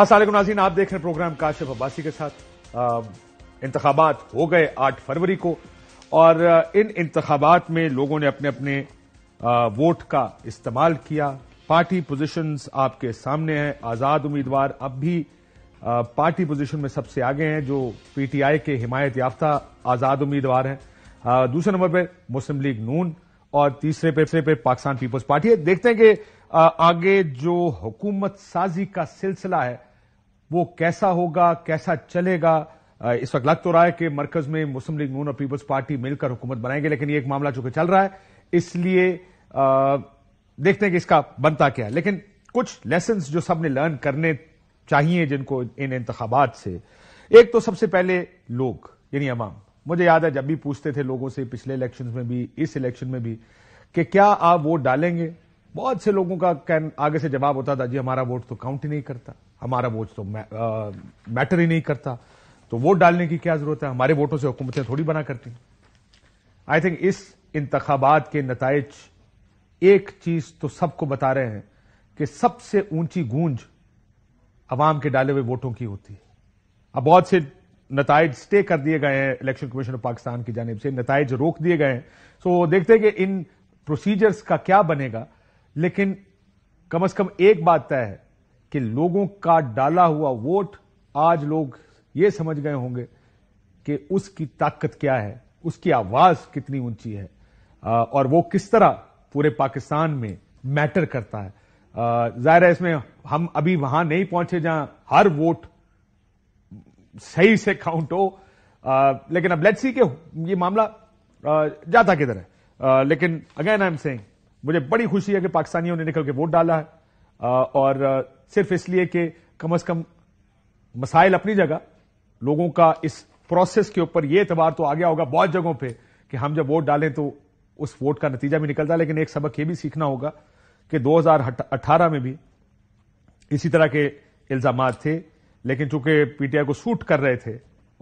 असल हाँ, नाजीन आप देख रहे हैं प्रोग्राम काशिफ अब्बासी के साथ इंतबात हो गए आठ फरवरी को और इन इंतबात में लोगों ने अपने अपने वोट का इस्तेमाल किया पार्टी पोजीशंस आपके सामने हैं आजाद उम्मीदवार अब भी पार्टी पोजीशन में सबसे आगे हैं जो पीटीआई के हिमायत याफ्ता आजाद उम्मीदवार हैं दूसरे नंबर पर मुस्लिम लीग नून और तीसरे पे पे पाकिस्तान पीपल्स पार्टी है देखते हैं कि आगे जो हुकूमत साजी का सिलसिला है वो कैसा होगा कैसा चलेगा इस वक्त लग तो रहा है कि मरकज में मुस्लिम लीग नून और पीपल्स पार्टी मिलकर हुकूमत बनाएंगे लेकिन ये एक मामला चूंकि चल रहा है इसलिए देखते हैं कि इसका बनता क्या है लेकिन कुछ लेसन जो सबने लर्न करने चाहिए जिनको इन इंतबात से एक तो सबसे पहले लोग यानी अवाम मुझे याद है जब भी पूछते थे लोगों से पिछले इलेक्शन में भी इस इलेक्शन में भी कि क्या आप वोट डालेंगे बहुत से लोगों का आगे से जवाब होता था जी हमारा वोट तो काउंट ही नहीं करता हमारा वोट तो मैटर ही नहीं करता तो वोट डालने की क्या जरूरत है हमारे वोटों से हुकूमतें थोड़ी बना करती आई थिंक इस इंतबात के नतज एक चीज तो सबको बता रहे हैं कि सबसे ऊंची गूंज अवाम के डाले हुए वोटों की होती है अब बहुत से नतज स्टे कर दिए गए हैं इलेक्शन कमीशन ऑफ पाकिस्तान की जानब से नतज रोक दिए गए हैं सो देखते हैं कि इन प्रोसीजर्स का क्या बनेगा लेकिन कम अज कम एक बात तय है कि लोगों का डाला हुआ वोट आज लोग ये समझ गए होंगे कि उसकी ताकत क्या है उसकी आवाज कितनी ऊंची है और वो किस तरह पूरे पाकिस्तान में मैटर करता है जाहिर है इसमें हम अभी वहां नहीं पहुंचे जहां हर वोट सही से काउंट हो लेकिन अब लेट्स सी के ये मामला जाता किधर है लेकिन अगेन आई एम सेइंग मुझे बड़ी खुशी है कि पाकिस्तानियों ने निकल के वोट डाला है और सिर्फ इसलिए कि कम अज कम मसाइल अपनी जगह लोगों का इस प्रोसेस के ऊपर यह एतबार तो आ गया होगा बहुत जगहों पर कि हम जब वोट डालें तो उस वोट का नतीजा भी निकलता है लेकिन एक सबक यह भी सीखना होगा कि 2018 में भी इसी तरह के इल्जाम थे लेकिन चूंकि पीटीआई को सूट कर रहे थे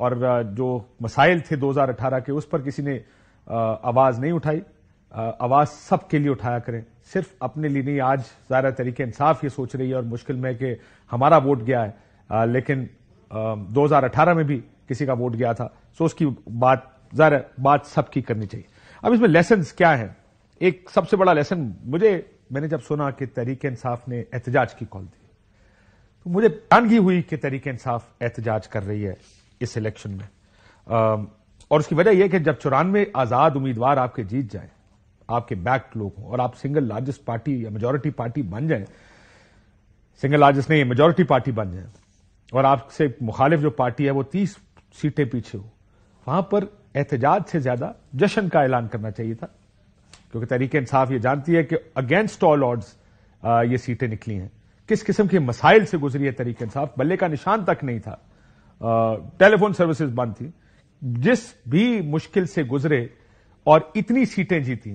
और जो मसाइल थे 2018 के उस पर किसी ने आवाज नहीं उठाई आवाज सबके लिए उठाया करें सिर्फ अपने लिए नहीं आज ज़्यादा तरीके इंसाफ ये सोच रही है और मुश्किल में कि हमारा वोट गया है आ, लेकिन दो हजार अठारह में भी किसी का वोट गया था सो उसकी बात ज़्यादा बात सबकी करनी चाहिए अब इसमें लेसन क्या है एक सबसे बड़ा लेसन मुझे मैंने जब सुना कि तरीके इंसाफ ने एहतजाज की कॉल दी तो मुझे तानगी हुई कि तहरीक इंसाफ एहतजाज कर रही है इस इलेक्शन में आ, और उसकी वजह यह कि जब चौरानवे आज़ाद उम्मीदवार आपके जीत जाएं आपके बैक लोग हों और आप सिंगल लार्जेस्ट पार्टी या मेजोरिटी पार्टी बन जाए सिंगल लार्जेस्ट नहीं मेजोरिटी पार्टी बन जाए और आपसे मुखालिफ जो पार्टी है वो तीस सीटें पीछे हो वहां पर एहतजाज से ज्यादा जश्न का ऐलान करना चाहिए था क्योंकि तरीके इंसाफ ये जानती है कि अगेंस्ट ऑल ऑर्ड्स ये सीटें निकली हैं किस किस्म के मसाइल से गुजरी है तरीके इंसाफ बल्ले का निशान तक नहीं था टेलीफोन सर्विसेज बंद थी जिस भी मुश्किल से गुजरे और इतनी सीटें जीती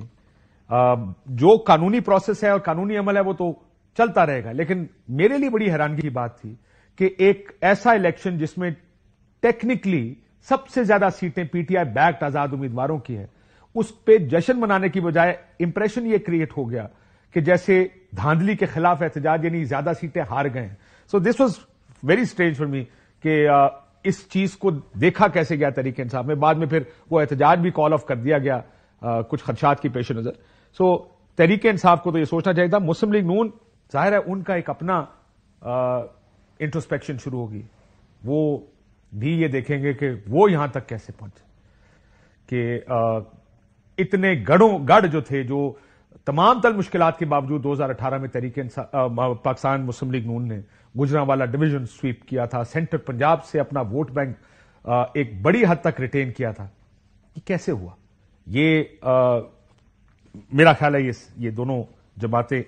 जो कानूनी प्रोसेस है और कानूनी अमल है वो तो चलता रहेगा लेकिन मेरे लिए बड़ी हैरानगी की बात थी कि एक ऐसा इलेक्शन जिसमें टेक्निकली सबसे ज्यादा सीटें पीटीआई बैक्ट आजाद उम्मीदवारों की है उस पर जश्न मनाने की बजाय इंप्रेशन ये क्रिएट हो गया कि जैसे धांधली के खिलाफ एहतजाज यानी ज्यादा सीटें हार गए so this was very strange for me कि इस चीज को देखा कैसे गया तरीके इंसाफ में बाद में फिर वो एहतजाज भी कॉल ऑफ कर दिया गया कुछ खदशात की पेश नजर सो तरीके इंसाफ को तो यह सोचना चाहिए था मुस्लिम लीग नून जाहिर है उनका एक अपना इंट्रोस्पेक्शन शुरू होगी वो भी ये देखेंगे कि वो यहां तक कैसे पहुंचे कि इतने गढ़ों गढ़ जो थे जो तमाम तल मुश्किल के बावजूद 2018 में तरीके पाकिस्तान मुस्लिम लीग नून ने गुजरा वाला डिवीजन स्वीप किया था सेंटर पंजाब से अपना वोट बैंक एक बड़ी हद तक रिटेन किया था कि कैसे हुआ ये आ, मेरा ख्याल है ये ये दोनों जमातें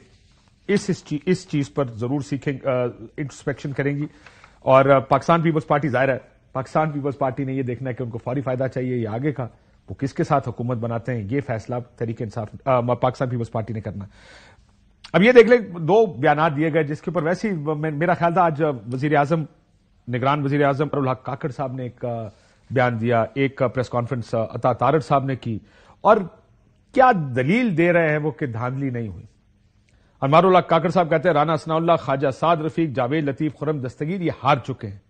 इस इस, ची, इस चीज पर जरूर सीखेंगे इंस्पेक्शन करेंगी और पाकिस्तान पीपल्स पार्टी जाहिर है पाकिस्तान पीपल्स पार्टी ने यह देखना है कि उनको फौरी फायदा चाहिए या आगे का वो किसके साथ हुकूमत बनाते हैं ये फैसला तरीके इंसाफ पाकिस्तान पीपल्स पार्टी ने करना अब ये देख ले दो बयान दिए गए जिसके ऊपर वैसे ही मेरा ख्याल था आज वजीर आजम निगरान वजीर आजम अरुल हक काकड़ साहब ने एक बयान दिया एक प्रेस कॉन्फ्रेंस अता तारड़ साहब ने की और क्या दलील दे रहे हैं वो कि धांधली नहीं हुई अनमारुल्ला काकर साहब कहते हैं राना सनाउल्ला ख्वाजा साद रफीक जावेद लतीफ खुरम दस्तगीर ये हार चुके हैं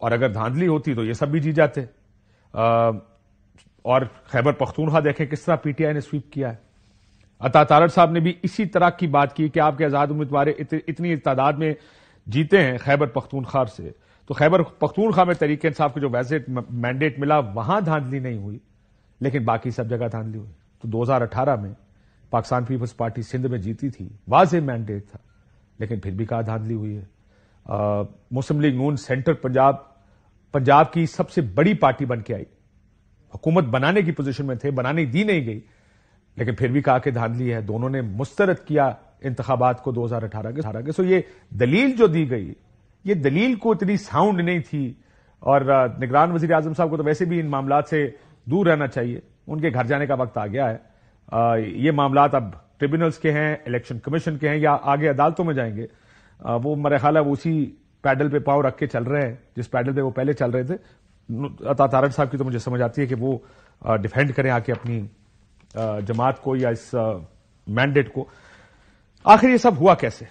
और अगर धांधली होती तो ये सब भी जी जाते और खैबर पख्तूनखा देखें किस तरह पीटीआई ने स्वीप किया है अता तारड़ साहब ने भी इसी तरह की बात की कि आपके आज़ाद उम्मीदवार इत, इतनी तादाद में जीते हैं खैबर पख्तूनखा से तो खैबर पख्तूनखा में तरीके इंसाफ को जो वैसे मैंडेट मिला वहां धांधली नहीं हुई लेकिन बाकी सब जगह धांधली हुई तो 2018 में पाकिस्तान पीपल्स पार्टी सिंध में जीती थी वाज मैंडेट था लेकिन फिर भी कहा धांधली हुई है मुस्लिम लीग नून सेंटर पंजाब पंजाब की सबसे बड़ी पार्टी बन के आई हुकूमत बनाने की पोजीशन में थे बनाने दी नहीं गई लेकिन फिर भी कहा कि धांधली है दोनों ने मुस्तरद किया इंतबात को 2018 के अठारह के सो ये दलील जो दी गई ये दलील को इतनी साउंड नहीं थी और निगरान वजीर आजम साहब को तो वैसे भी इन मामला से दूर रहना चाहिए उनके घर जाने का वक्त आ गया है ये मामला अब ट्रिब्यूनल्स के हैं इलेक्शन कमीशन के हैं या आगे अदालतों में जाएंगे वो मेरे ख्याल है उसी पैडल पे पाव रख के चल रहे हैं जिस पैडल पे वो पहले चल रहे थे अता तारण साहब की तो मुझे समझ आती है कि वो डिफेंड करें आके अपनी जमात को या इस मैंडेट को आखिर ये सब हुआ कैसे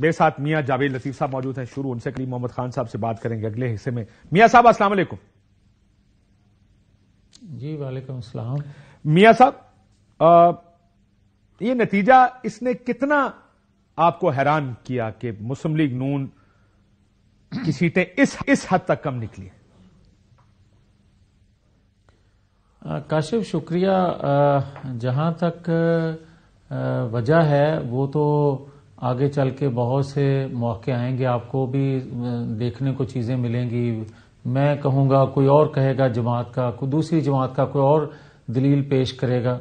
मेरे साथ मियां जावेद लतीफ साहब मौजूद हैं शुरू उनसे कली मोहम्मद खान साहब से बात करेंगे अगले हिस्से में मियां साहब असला जी वालेकुम सलाम मिया साहब ये नतीजा इसने कितना आपको हैरान किया कि मुस्लिम लीग नून की सीटें इस इस हद तक कम निकली काशिफ शुक्रिया जहां तक वजह है वो तो आगे चल के बहुत से मौके आएंगे आपको भी देखने को चीज़ें मिलेंगी मैं कहूंगा कोई और कहेगा जमात का कोई दूसरी जमात का कोई और दलील पेश करेगा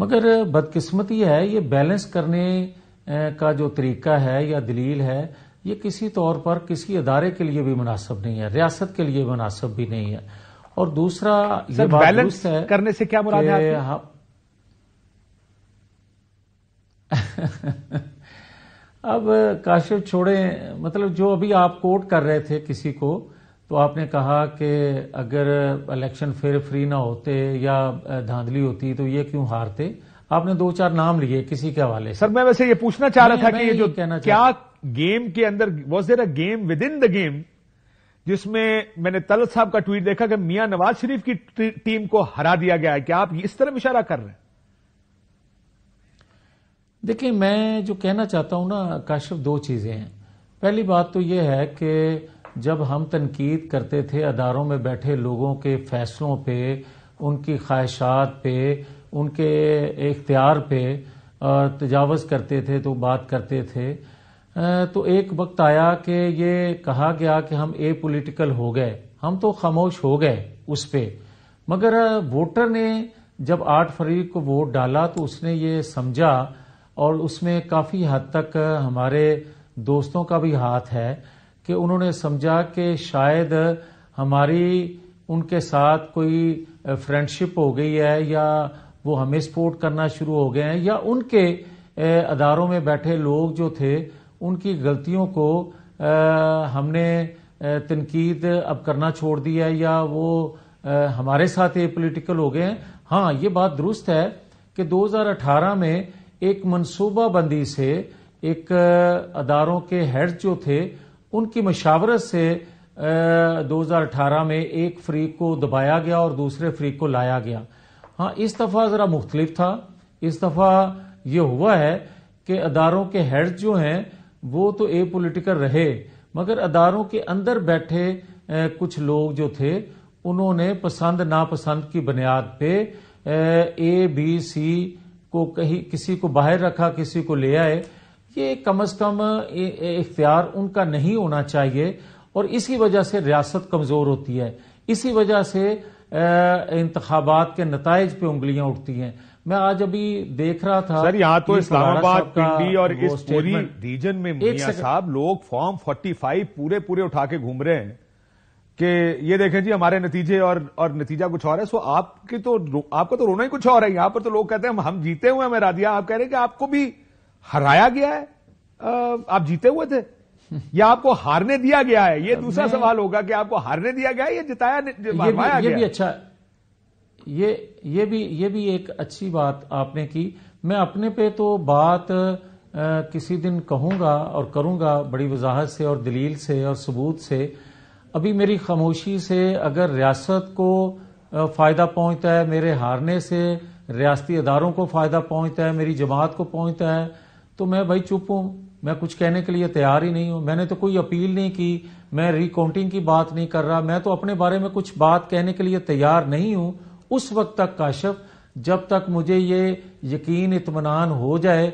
मगर बदकिस्मती है ये बैलेंस करने का जो तरीका है या दलील है ये किसी तौर पर किसी अदारे के लिए भी मुनासब नहीं है रियासत के लिए मुनासिब भी नहीं है और दूसरा ये बैलेंस है करने से क्या मुराद है हाँ। अब काशिफ छोड़े मतलब जो अभी आप कोट कर रहे थे किसी को तो आपने कहा कि अगर इलेक्शन फिर फ्री ना होते या धांधली होती तो ये क्यों हारते आपने दो चार नाम लिए किसी के हवाले सर मैं वैसे ये पूछना चाह रहा था कि ये जो कहना क्या गेम के अंदर was there a game within the game जिसमें मैंने तलत साहब का ट्वीट देखा कि मियां नवाज शरीफ की टीम को हरा दिया गया है क्या आप इस तरह इशारा कर रहे हैं देखिए मैं जो कहना चाहता हूं ना काशिफ दो चीजें हैं पहली बात तो यह है कि जब हम तनकीद करते थे अदारों में बैठे लोगों के फैसलों पे उनकी ख्वाहिशात पे उनके इख्तियार पे तजावज़ करते थे तो बात करते थे तो एक वक्त आया कि ये कहा गया कि हम ए पोलिटिकल हो गए हम तो खामोश हो गए उस पर मगर वोटर ने जब आठ फरवरी को वोट डाला तो उसने ये समझा और उसमें काफ़ी हद तक हमारे दोस्तों का भी हाथ है कि उन्होंने समझा कि शायद हमारी उनके साथ कोई फ्रेंडशिप हो गई है या वो हमें सपोर्ट करना शुरू हो गए हैं या उनके अदारों में बैठे लोग जो थे उनकी गलतियों को हमने तनकीद अब करना छोड़ दी है या वो हमारे साथ ये पोलिटिकल हो गए हैं हाँ ये बात दुरुस्त है कि 2018 में एक मनसूबाबंदी से एक अदारों के हेड जो थे उनकी मशावरत से 2018 में एक फ्रीक को दबाया गया और दूसरे फ्रीक को लाया गया हाँ इस दफ़ा ज़रा मुख्तलिफ था इस दफ़ा ये हुआ है कि अदारों के हेड जो हैं वो तो ए पोलिटिकल रहे मगर अदारों के अंदर बैठे कुछ लोग जो थे उन्होंने पसंद नापसंद की बुनियाद पे ए बी सी को कहीं किसी को बाहर रखा किसी को ले आए ये कम अज कम इख्तियार उनका नहीं होना चाहिए और इसी वजह से रियासत कमज़ोर होती है इसी वजह से इंतबात के नतज पे उंगलियां उठती हैं मैं आज अभी देख रहा था सर यहाँ तो इस्लामाबाद पिंडी और इस पूरी रीजन में साहब लोग फॉर्म 45 पूरे पूरे उठा के घूम रहे हैं कि ये देखें जी हमारे नतीजे और और नतीजा कुछ और है सो आपकी तो आपका तो रोना ही कुछ और है यहाँ पर तो लोग कहते हैं हम जीते हुए हमें राधिया आप कह रहे हैं कि आपको भी हराया गया है आप जीते हुए थे या आपको हारने दिया गया है ये दूसरा सवाल होगा कि आपको हारने दिया गया है या जिताया ये भी, ये गया? भी अच्छा ये ये भी ये भी एक अच्छी बात आपने की मैं अपने पे तो बात आ, किसी दिन कहूंगा और करूंगा बड़ी वजाहत से और दलील से और सबूत से अभी मेरी खामोशी से अगर रियासत को फायदा पहुंचता है मेरे हारने से रियाती अदारों को फायदा पहुंचता है मेरी जमात को पहुंचता है तो मैं भाई चुप हूं मैं कुछ कहने के लिए तैयार ही नहीं हूं मैंने तो कोई अपील नहीं की मैं रिकाउंटिंग की बात नहीं कर रहा मैं तो अपने बारे में कुछ बात कहने के लिए तैयार नहीं हूं उस वक्त तक काशफ जब तक मुझे ये यकीन इतमान हो जाए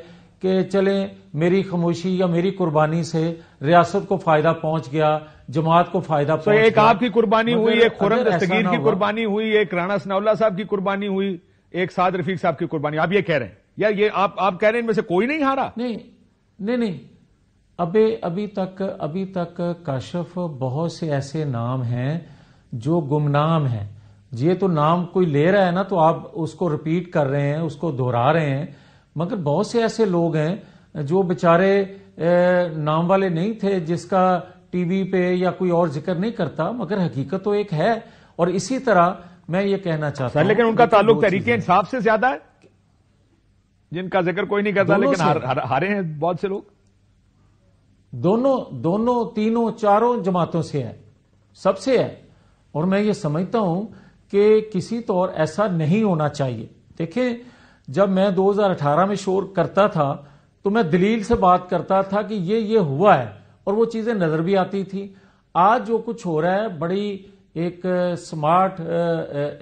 कि चले मेरी खामोशी या मेरी कुर्बानी से रियासत को फायदा पहुंच गया जमात को फायदा पहुंच गया एक आपकी कुर्बानी हुई एक खुरम दस्तगीर की कुर्बानी हुई एक राणा सनाउल्ला साहब की कुर्बानी हुई एक साद रफीक साहब की कुर्बानी आप ये कह रहे हैं या ये आप आप कह रहे हैं इनमें से कोई नहीं हारा नहीं नहीं नहीं अबे अभी तक अभी तक काशफ बहुत से ऐसे नाम हैं जो गुमनाम हैं ये तो नाम कोई ले रहा है ना तो आप उसको रिपीट कर रहे हैं उसको दोहरा रहे हैं मगर बहुत से ऐसे लोग हैं जो बेचारे नाम वाले नहीं थे जिसका टीवी पे या कोई और जिक्र नहीं करता मगर हकीकत तो एक है और इसी तरह मैं ये कहना चाहता हूं लेकिन उनका ताल्लुक तरीके इंसाफ से ज्यादा है जिनका जिक्र कोई नहीं करता लेकिन हार, हार, हारे हैं बहुत से लोग दोनों दोनों तीनों चारों जमातों से है सबसे है और मैं ये समझता हूं कि किसी तौर तो ऐसा नहीं होना चाहिए देखें जब मैं 2018 में शोर करता था तो मैं दलील से बात करता था कि ये ये हुआ है और वो चीज़ें नज़र भी आती थी आज जो कुछ हो रहा है बड़ी एक स्मार्ट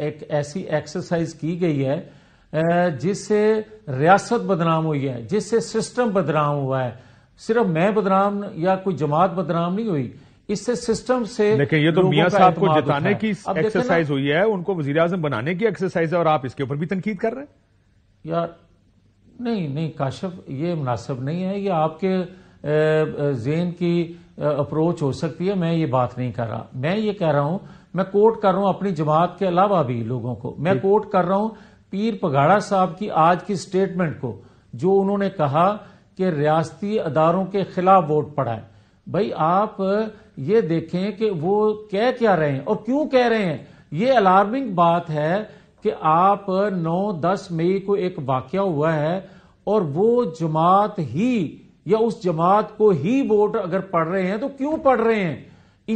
एक ऐसी एक्सरसाइज की गई है जिससे रियासत बदनाम हुई है जिससे सिस्टम बदनाम हुआ है सिर्फ मैं बदनाम या कोई जमात बदनाम नहीं हुई इससे सिस्टम से लेकिन ये तो मियां साहब को जिताने की एक्सरसाइज हुई है उनको वजीर बनाने की एक्सरसाइज है और आप इसके ऊपर भी तनकीद कर रहे हैं यार नहीं नहीं काशफ ये मुनासिब नहीं है ये आपके जेन की अप्रोच हो सकती है मैं ये बात नहीं कर रहा मैं ये कह रहा हूं मैं कोर्ट कर रहा हूं अपनी जमात के अलावा भी लोगों को मैं कोर्ट कर रहा हूं पीर पघाड़ा साहब की आज की स्टेटमेंट को जो उन्होंने कहा कि रियासती अदारों के खिलाफ वोट पड़ाए भाई आप ये देखें कि वो कह क्या रहे हैं और क्यों कह रहे हैं ये अलार्मिंग बात है कि आप 9-10 मई को एक वाक्य हुआ है और वो जमात ही या उस जमात को ही वोट अगर पढ़ रहे हैं तो क्यों पढ़ रहे हैं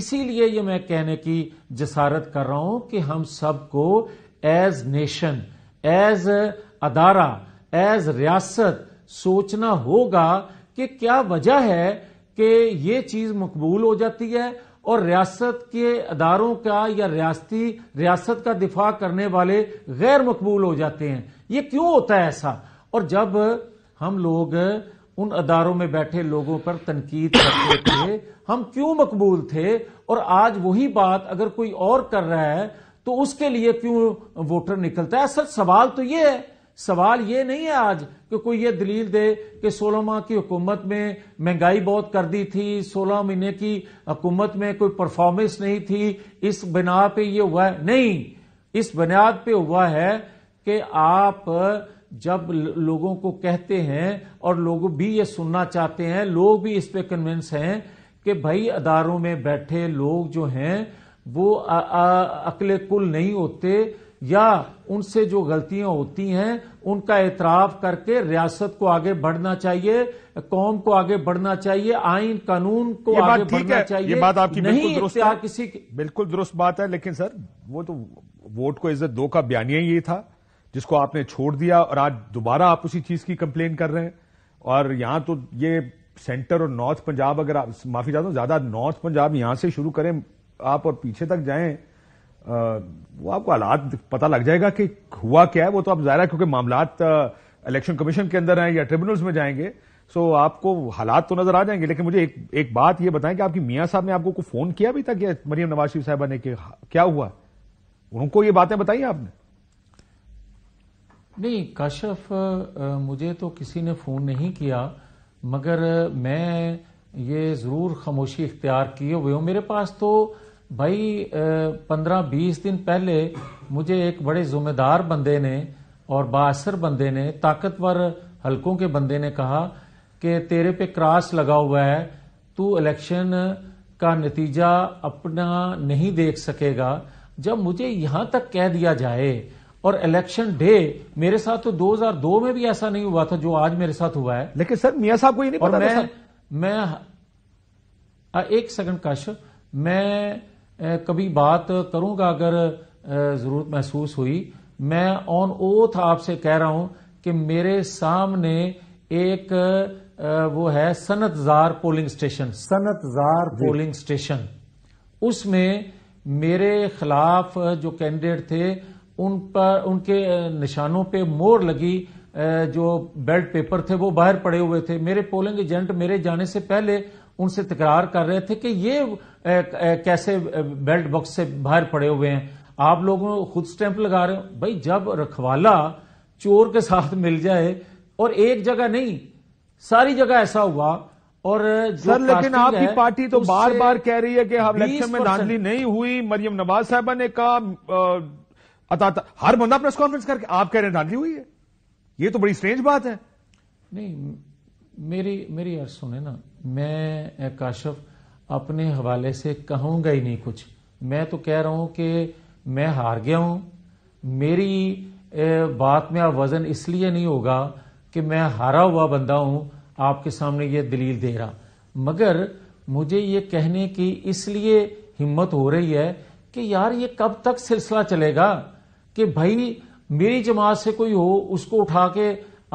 इसीलिए ये मैं कहने की जसारत कर रहा हूं कि हम सबको एज नेशन एज अदारा एज रियासत सोचना होगा कि क्या वजह है कि ये चीज मकबूल हो जाती है और रियासत के अदारों का या रियाती रियासत का दिफा करने वाले गैर मकबूल हो जाते हैं ये क्यों होता है ऐसा और जब हम लोग उन अदारों में बैठे लोगों पर तनकीद करते थे हम क्यों मकबूल थे और आज वही बात अगर कोई और कर रहा है तो उसके लिए क्यों वोटर निकलता है असल सवाल तो ये है सवाल ये नहीं है आज कि कोई ये दलील दे कि सोलह माह की हुकूमत में महंगाई बहुत कर दी थी सोलह महीने की हुकूमत में कोई परफॉर्मेंस नहीं थी इस बिना पे ये हुआ है नहीं इस बुनियाद पे हुआ है कि आप जब लोगों को कहते हैं और लोग भी ये सुनना चाहते हैं लोग भी इस पे कन्विंस हैं कि भाई अदारों में बैठे लोग जो हैं वो अकल कुल नहीं होते या उनसे जो गलतियां होती हैं उनका एतराफ करके रियासत को आगे बढ़ना चाहिए कौम को आगे बढ़ना चाहिए आइन कानून को आगे बढ़ना है, चाहिए ये बात आपकी नहीं दुरुस्त किसी की बिल्कुल दुरुस्त बात है लेकिन सर वो तो वोट को इज्जत दो का बयानिया ये था जिसको आपने छोड़ दिया और आज दोबारा आप उसी चीज की कंप्लेन कर रहे हैं और यहां तो ये सेंटर और नॉर्थ पंजाब अगर आप माफी चाहता हूं ज्यादा नॉर्थ पंजाब यहां से शुरू करें आप और पीछे तक जाए वो आपको हालात पता लग जाएगा कि हुआ क्या है वो तो आप जाहिर है क्योंकि मामला इलेक्शन कमीशन के अंदर हैं या ट्रिब्यूनल्स में जाएंगे सो आपको हालात तो नजर आ जाएंगे लेकिन मुझे एक एक बात ये बताएं कि आपकी मियाँ साहब ने आपको फोन किया भी था कि मरियम नवाज शरीफ साहबा ने कि क्या हुआ उनको ये बातें बताई आपने नहीं काशफ मुझे तो किसी ने फोन नहीं किया मगर मैं ये जरूर खामोशी इख्तियार किए हुए हूँ मेरे पास तो भाई पंद्रह बीस दिन पहले मुझे एक बड़े जुम्मेदार बंदे ने और बासर बंदे ने ताकतवर हलकों के बंदे ने कहा कि तेरे पे क्रास लगा हुआ है तू इलेक्शन का नतीजा अपना नहीं देख सकेगा जब मुझे यहां तक कह दिया जाए और इलेक्शन डे मेरे साथ तो 2002 में भी ऐसा नहीं हुआ था जो आज मेरे साथ हुआ है लेकिन सर मियाँ साहब को ये नहीं और पता मैं मैं एक सेकंड काश मैं कभी बात करूंगा अगर ज़रूरत महसूस हुई मैं ऑन ओथ आपसे कह रहा हूं कि मेरे सामने एक वो है सनतजार पोलिंग स्टेशन सनतजार पोलिंग स्टेशन उसमें मेरे खिलाफ जो कैंडिडेट थे उन पर उनके निशानों पे मोर लगी जो बेल्ट पेपर थे वो बाहर पड़े हुए थे मेरे पोलिंग एजेंट मेरे जाने से पहले उनसे तकरार कर रहे थे कि ये कैसे बेल्ट बॉक्स से बाहर पड़े हुए हैं आप लोगों खुद स्टैंप लगा रहे हो भाई जब रखवाला चोर के साथ मिल जाए और एक जगह नहीं सारी जगह ऐसा हुआ और सर लेकिन आपकी पार्टी तो बार बार कह रही है कि हम इलेक्शन में धांधली नहीं हुई मरियम नवाज साहबा ने कहा अता हर बंदा प्रेस कॉन्फ्रेंस करके आप कह रहे हैं धांधली हुई है ये तो बड़ी स्ट्रेंज बात है नहीं मेरी मेरी यार सुने ना मैं काशफ अपने हवाले से कहूँगा ही नहीं कुछ मैं तो कह रहा हूं कि मैं हार गया हूं मेरी बात में अब वज़न इसलिए नहीं होगा कि मैं हारा हुआ बंदा हूं आपके सामने ये दलील दे रहा मगर मुझे ये कहने की इसलिए हिम्मत हो रही है कि यार ये कब तक सिलसिला चलेगा कि भाई मेरी जमात से कोई हो उसको उठा के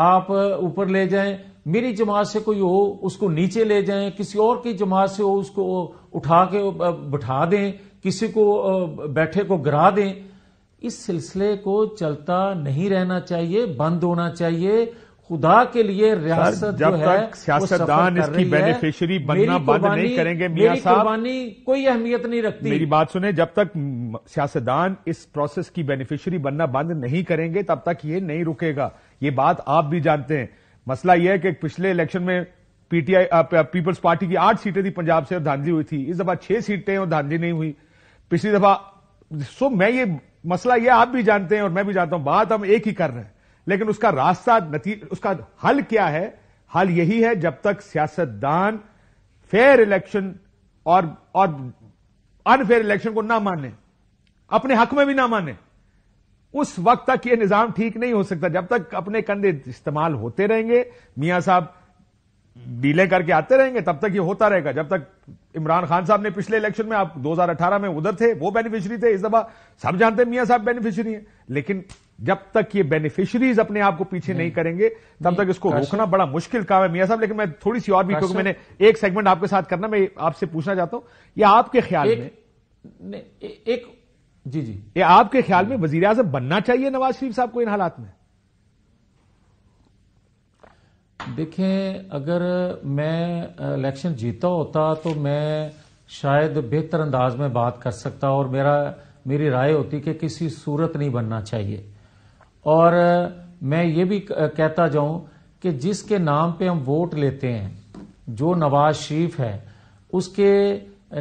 आप ऊपर ले जाएं मेरी जमात से कोई हो उसको नीचे ले जाएं किसी और की जमात से हो उसको उठा के बिठा दें किसी को बैठे को गिरा दें इस सिलसिले को चलता नहीं रहना चाहिए बंद होना चाहिए खुदा के लिए रियासत जब जो है सियासतदान इसकी बेनिफिशियरी बनना बंद नहीं करेंगे मियां साहब कोई अहमियत नहीं रखती मेरी बात सुने जब तक सियासतदान इस प्रोसेस की बेनिफिशरी बनना बंद नहीं करेंगे तब तक ये नहीं रुकेगा ये बात आप भी जानते हैं मसला यह है कि पिछले इलेक्शन में पीटीआई पीपल्स पार्टी की आठ सीटें थी पंजाब से और धांधली हुई थी इस दफा छह सीटें और धांधली नहीं हुई पिछली दफा सो मैं ये मसला ये आप भी जानते हैं और मैं भी जानता हूं बात हम एक ही कर रहे हैं लेकिन उसका रास्ता उसका हल क्या है हल यही है जब तक सियासतदान फेयर इलेक्शन और और अनफेयर इलेक्शन को ना माने अपने हक में भी ना माने उस वक्त तक यह निज़ाम ठीक नहीं हो सकता जब तक अपने कंधे इस्तेमाल होते रहेंगे मियाँ साहब डीले करके आते रहेंगे तब तक ये होता रहेगा जब तक इमरान खान साहब ने पिछले इलेक्शन में आप 2018 में उधर थे वो बेनिफिशियरी थे इस दफा सब जानते हैं मियां साहब बेनिफिशियरी हैं लेकिन जब तक ये बेनिफिशरीज अपने आप को पीछे नहीं, नहीं करेंगे तब तक इसको रोकना बड़ा मुश्किल काम है मियाँ साहब लेकिन मैं थोड़ी सी और भी क्योंकि मैंने एक सेगमेंट आपके साथ करना मैं आपसे पूछना चाहता हूं या आपके ख्याल में एक जी जी ये आपके ख्याल में वजीर आजम बनना चाहिए नवाज शरीफ साहब को इन हालात में देखें अगर मैं इलेक्शन जीता होता तो मैं शायद बेहतर अंदाज में बात कर सकता और मेरा मेरी राय होती कि किसी सूरत नहीं बनना चाहिए और मैं ये भी कहता जाऊं कि जिसके नाम पे हम वोट लेते हैं जो नवाज शरीफ है उसके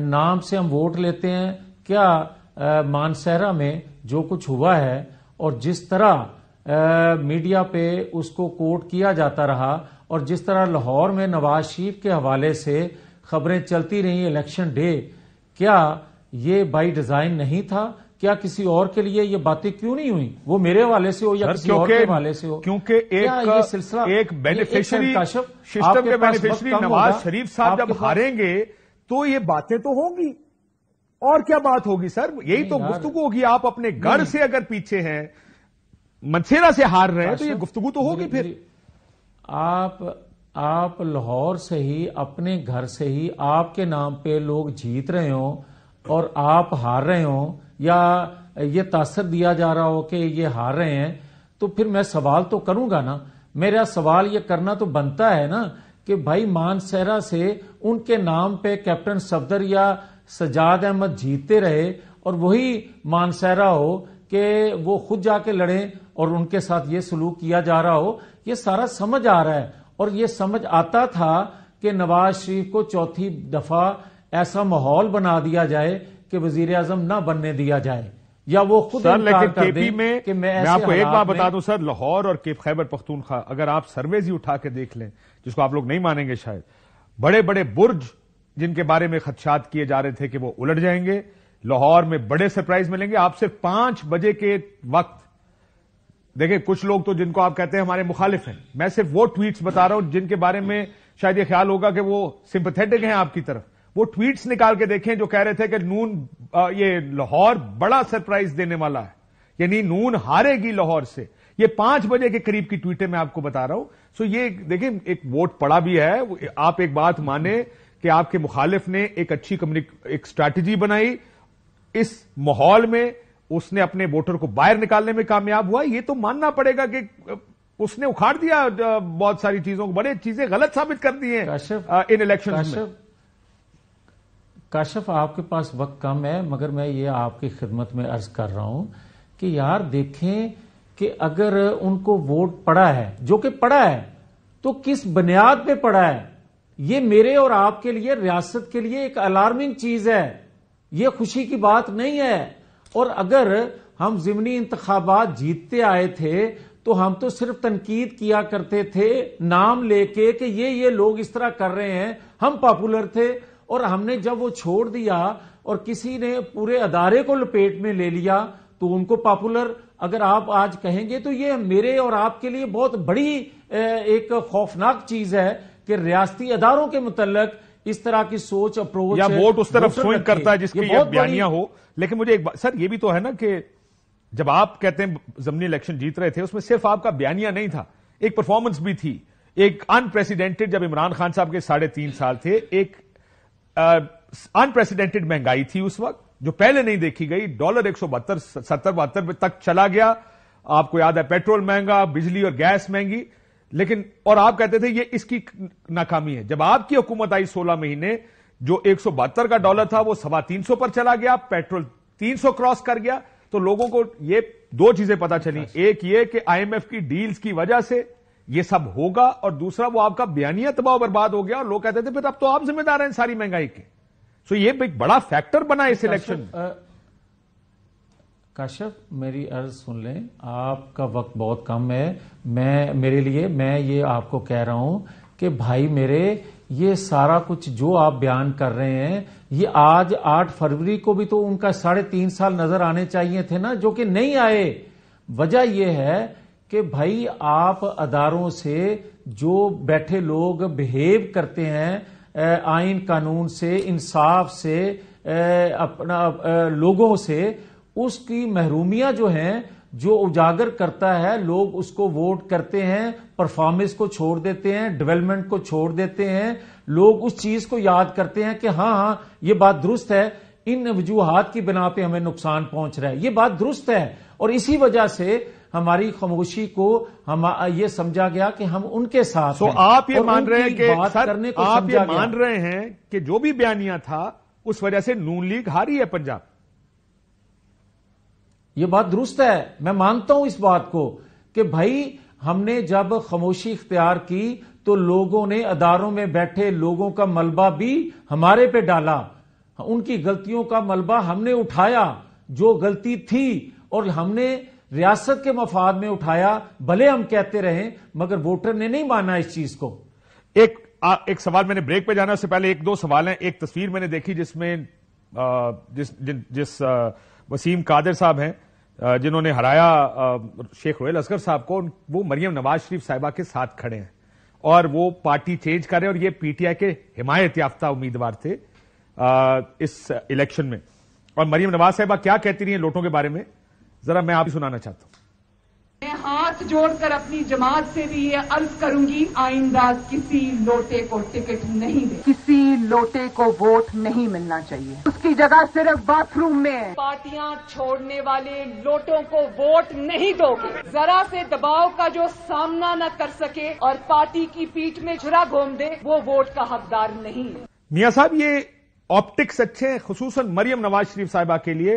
नाम से हम वोट लेते हैं क्या मानसहरा में जो कुछ हुआ है और जिस तरह मीडिया पे उसको कोट किया जाता रहा और जिस तरह लाहौर में नवाज शरीफ के हवाले से खबरें चलती रही इलेक्शन डे क्या ये बाई डिजाइन नहीं था क्या किसी और के लिए ये बातें क्यों नहीं हुई वो मेरे वाले से हो या किसी और के वाले से हो क्योंकि एक सिलसिला एक बेनिफिशियरी सिस्टम के बेनिफिशियरी नवाज शरीफ साहब जब हारेंगे तो ये बातें तो होंगी और क्या बात होगी सर यही तो गुफ्तगु होगी आप अपने घर से अगर पीछे हैं मछेरा से हार रहे हैं तो ये गुफ्तगु तो होगी फिर आप आप लाहौर से ही अपने घर से ही आपके नाम पे लोग जीत रहे हो और आप हार रहे हो या ये तासर दिया जा रहा हो कि ये हार रहे हैं तो फिर मैं सवाल तो करूंगा ना मेरा सवाल ये करना तो बनता है ना कि भाई मानसहरा से उनके नाम पे कैप्टन सफदर या सजाद अहमद जीतते रहे और वही मानसहरा हो कि वो खुद जाके लड़े और उनके साथ ये सलूक किया जा रहा हो ये सारा समझ आ रहा है और ये समझ आता था कि नवाज शरीफ को चौथी दफा ऐसा माहौल बना दिया जाए कि वजीर आजम ना बनने दिया जाए या वो खुद सर लेकिन केपी में कि मैं, मैं आपको एक बात बता दूं सर लाहौर और केप खैबर पख्तूनखा अगर आप सर्वेज ही उठा के देख लें जिसको आप लोग नहीं मानेंगे शायद बड़े बड़े बुर्ज जिनके बारे में खदशात किए जा रहे थे कि वो उलट जाएंगे लाहौर में बड़े सरप्राइज मिलेंगे आप सिर्फ पांच बजे के वक्त देखिए कुछ लोग तो जिनको आप कहते हैं हमारे मुखालिफ हैं मैं सिर्फ वो ट्वीट्स बता रहा हूं जिनके बारे में शायद ये ख्याल होगा कि वो सिंपथेटिक हैं आपकी तरफ वो ट्वीट्स निकाल के देखें जो कह रहे थे कि नून ये लाहौर बड़ा सरप्राइज देने वाला है यानी नून हारेगी लाहौर से ये पांच बजे के करीब की ट्वीटें मैं आपको बता रहा हूं सो ये देखिए एक वोट पड़ा भी है आप एक बात माने कि आपके मुखालिफ ने एक अच्छी एक स्ट्रैटेजी बनाई इस माहौल में उसने अपने वोटर को बाहर निकालने में कामयाब हुआ ये तो मानना पड़ेगा कि उसने उखाड़ दिया बहुत सारी चीजों को बड़े चीजें गलत साबित कर दी हैं इन इलेक्शन में काशफ आपके पास वक्त कम है मगर मैं ये आपकी खिदमत में अर्ज कर रहा हूं कि यार देखें कि अगर उनको वोट पड़ा है जो कि पड़ा है तो किस बुनियाद पे पड़ा है ये मेरे और आपके लिए रियासत के लिए एक अलार्मिंग चीज है ये खुशी की बात नहीं है और अगर हम जिमनी इंतबात जीतते आए थे तो हम तो सिर्फ तनकीद किया करते थे नाम लेके कि ये ये लोग इस तरह कर रहे हैं हम पॉपुलर थे और हमने जब वो छोड़ दिया और किसी ने पूरे अदारे को लपेट में ले लिया तो उनको पॉपुलर अगर आप आज कहेंगे तो ये मेरे और आपके लिए बहुत बड़ी एक खौफनाक चीज है कि रियासती अदारों के मुतलक इस तरह की सोच अप्रोच या वोट उस तरफ स्विंग करता है जिसकी ये बयानियां हो लेकिन मुझे एक बात सर ये भी तो है ना कि जब आप कहते हैं जमनी इलेक्शन जीत रहे थे उसमें सिर्फ आपका बयानिया नहीं था एक परफॉर्मेंस भी थी एक अनप्रेसिडेंटेड जब इमरान खान साहब के साढ़े तीन साल थे एक अनप्रेसिडेंटेड महंगाई थी उस वक्त जो पहले नहीं देखी गई डॉलर एक सौ बहत्तर सत्तर बहत्तर तक चला गया आपको याद है पेट्रोल महंगा बिजली और गैस महंगी लेकिन और आप कहते थे ये इसकी नाकामी है जब आपकी हुकूमत आई सोलह महीने जो एक का डॉलर था वो सवा तीन सौ पर चला गया पेट्रोल तीन सौ क्रॉस कर गया तो लोगों को ये दो चीजें पता चली अच्छा। एक ये कि आईएमएफ की डील्स की वजह से ये सब होगा और दूसरा वो आपका बयानिया तबाह बर्बाद हो गया और लोग कहते थे फिर अब तो आप जिम्मेदार हैं सारी महंगाई के सो ये एक बड़ा फैक्टर बना इस इलेक्शन अच्छा, में कश्यप मेरी अर्ज सुन लें आपका वक्त बहुत कम है मैं मेरे लिए मैं ये आपको कह रहा हूं कि भाई मेरे ये सारा कुछ जो आप बयान कर रहे हैं ये आज 8 फरवरी को भी तो उनका साढ़े तीन साल नजर आने चाहिए थे ना जो कि नहीं आए वजह यह है कि भाई आप अदारों से जो बैठे लोग बिहेव करते हैं आइन कानून से इंसाफ से अपना लोगों से उसकी महरूमियां जो हैं जो उजागर करता है लोग उसको वोट करते हैं परफॉर्मेंस को छोड़ देते हैं डेवलपमेंट को छोड़ देते हैं लोग उस चीज को याद करते हैं कि हाँ हाँ ये बात दुरुस्त है इन वजूहत की बिना पे हमें नुकसान पहुंच रहा है ये बात दुरुस्त है और इसी वजह से हमारी खामोशी को हम ये समझा गया कि हम उनके साथ so आप ये मान रहे हैं कि करने को आप ये मान रहे हैं कि जो भी बयानिया था उस वजह से नून लीग हारी है पंजाब ये बात दुरुस्त है मैं मानता हूं इस बात को कि भाई हमने जब खामोशी इख्तियार की तो लोगों ने अदारों में बैठे लोगों का मलबा भी हमारे पे डाला उनकी गलतियों का मलबा हमने उठाया जो गलती थी और हमने रियासत के मफाद में उठाया भले हम कहते रहे मगर वोटर ने नहीं माना इस चीज को एक आ, एक सवाल मैंने ब्रेक पे जाने से पहले एक दो सवाल हैं एक तस्वीर मैंने देखी जिसमें जिस जिस, जिस आ, वसीम कादिर साहब हैं जिन्होंने हराया शेख रोयल असगर साहब को वो मरियम नवाज शरीफ साहिबा के साथ खड़े हैं और वो पार्टी चेंज करें और ये पीटीआई के हिमायत याफ्ता उम्मीदवार थे इस इलेक्शन में और मरियम नवाज साहिबा क्या कहती रही है लोटों के बारे में जरा मैं आप ही सुनाना चाहता हूं मैं हाथ जोड़कर अपनी जमात से भी ये अर्ज करूंगी आइंदा किसी लोटे को टिकट नहीं दे किसी लोटे को वोट नहीं मिलना चाहिए उसकी जगह सिर्फ बाथरूम में पार्टियां छोड़ने वाले लोटों को वोट नहीं दोगे जरा से दबाव का जो सामना न कर सके और पार्टी की पीठ में झुरा घूम दे वो वोट का हकदार नहीं है मियाँ साहब ये ऑप्टिक्स अच्छे हैं खसूस मरियम नवाज शरीफ साहिबा के लिए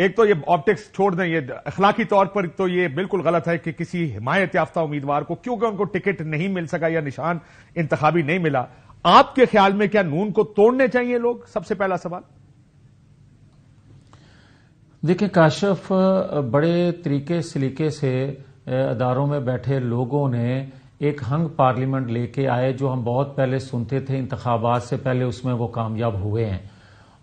एक तो ये ऑप्टिक्स छोड़ दें ये अखलाकी तौर पर तो ये बिल्कुल गलत है कि किसी हिमायत याफ्ता उम्मीदवार को क्योंकि उनको टिकट नहीं मिल सका या निशान इंतबी नहीं मिला आपके ख्याल में क्या नून को तोड़ने चाहिए लोग सबसे पहला सवाल देखिए काशफ बड़े तरीके सलीके से अदारों में बैठे लोगों ने एक हंग पार्लियामेंट लेके आए जो हम बहुत पहले सुनते थे इंतबात से पहले उसमें वो कामयाब हुए हैं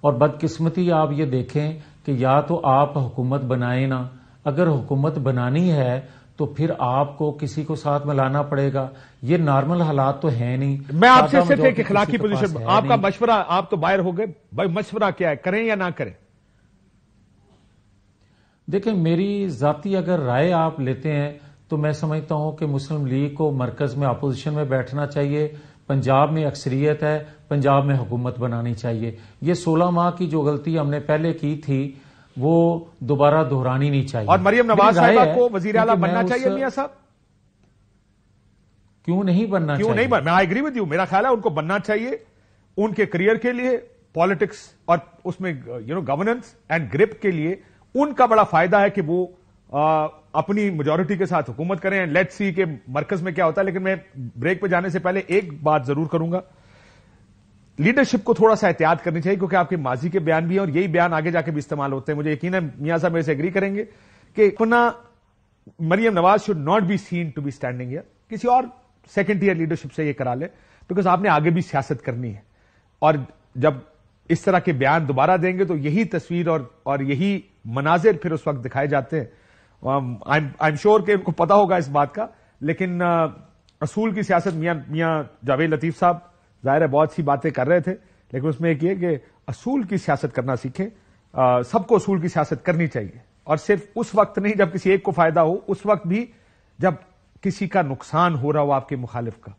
और बदकिस्मती आप ये देखें कि या तो आप हुकूमत बनाए ना अगर हुकूमत बनानी है तो फिर आपको किसी को साथ में लाना पड़ेगा ये नॉर्मल हालात तो है नहीं मैं आपसे सिर्फ मतलब एक इखलाकी पोजिशन आपका मशवरा आप तो बाहर हो गए भाई मशवरा क्या है करें या ना करें देखें मेरी जाती अगर राय आप लेते हैं तो मैं समझता हूं कि मुस्लिम लीग को मरकज में अपोजिशन में बैठना चाहिए पंजाब में अक्सरियत है पंजाब में हुकूमत बनानी चाहिए ये सोलह माह की जो गलती हमने पहले की थी वो दोबारा दोहरानी नहीं चाहिए और मरियम नवाज साहब को वजीर आला बनना चाहिए मियां साहब क्यों नहीं बनना क्यों नहीं बनना मैं एग्री विद यू मेरा ख्याल है उनको बनना चाहिए उनके करियर के लिए पॉलिटिक्स और उसमें you know governance and grip के लिए उनका बड़ा फायदा है कि वो अपनी मेजोरिटी के साथ हुकूमत करें लेट्स सी के मरकज में क्या होता है लेकिन मैं ब्रेक पे जाने से पहले एक बात जरूर करूंगा लीडरशिप को थोड़ा सा एहतियात करनी चाहिए क्योंकि आपके माजी के बयान भी हैं और यही बयान आगे जाके भी इस्तेमाल होते हैं मुझे यकीन है मियाँ साहब मेरे से एग्री करेंगे कि अपना Maryam Nawaz should not be seen to be standing here किसी और सेकेंड ईयर लीडरशिप से ये करा ले बिकॉज आपने आगे भी सियासत करनी है और जब इस तरह के बयान दोबारा देंगे तो यही तस्वीर और और यही मनाजिर फिर उस वक्त दिखाए जाते हैं आई एम श्योर कि उनको पता होगा इस बात का लेकिन असूल की सियासत मियाँ मियाँ जावेद लतीफ़ साहब जाहिर है बहुत सी बातें कर रहे थे लेकिन उसमें एक ये कि असूल की सियासत करना सीखें सबको असूल की सियासत करनी चाहिए और सिर्फ उस वक्त नहीं जब किसी एक को फ़ायदा हो उस वक्त भी जब किसी का नुकसान हो रहा हो आपके मुखालिफ का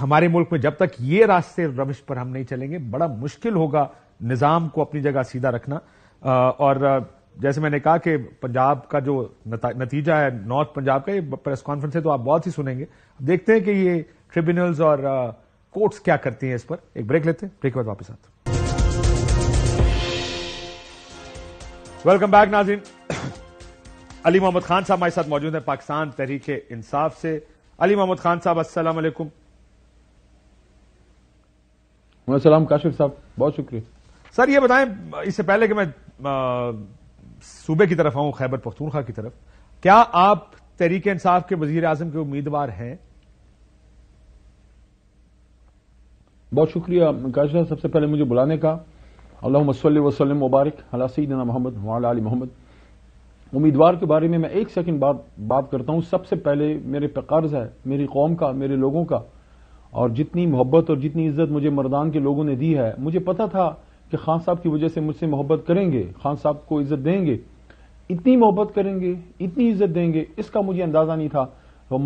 हमारे मुल्क में जब तक ये रास्ते रविश पर हम नहीं चलेंगे बड़ा मुश्किल होगा निज़ाम को अपनी जगह सीधा रखना और जैसे मैंने कहा कि पंजाब का जो नतीजा है नॉर्थ पंजाब का ये प्रेस कॉन्फ्रेंस है तो आप बहुत ही सुनेंगे देखते हैं कि ये ट्रिब्यूनल्स और कोर्ट्स क्या करती हैं इस पर एक ब्रेक लेते हैं ब्रेक के बाद वापस आते हैं वेलकम बैक नाजिन अली मोहम्मद खान साहब हमारे साथ मौजूद हैं पाकिस्तान तहरीक इंसाफ से अली मोहम्मद खान साहब असल काशिफ साहब बहुत शुक्रिया सर ये बताएं इससे पहले कि मैं आ, सूबे की तरफ आऊं खैबर पख्तूनखा की तरफ क्या आप तहरीक इंसाफ के वजीर आजम के उम्मीदवार हैं बहुत शुक्रिया काशा सबसे पहले मुझे बुलाने का अल्लाह मसल वसलम मुबारक हलासीदना मोहम्मद वाला अली मोहम्मद उम्मीदवार के बारे में मैं एक सेकंड बात बात करता हूं सबसे पहले मेरे पे कर्ज है मेरी कौम का मेरे लोगों का और जितनी मोहब्बत और जितनी इज्जत मुझे मरदान के लोगों ने दी है मुझे पता था कि खान साहब की वजह से मुझसे मोहब्बत करेंगे खान साहब को इज्जत देंगे इतनी मोहब्बत करेंगे इतनी इज्जत देंगे इसका मुझे अंदाजा नहीं था तो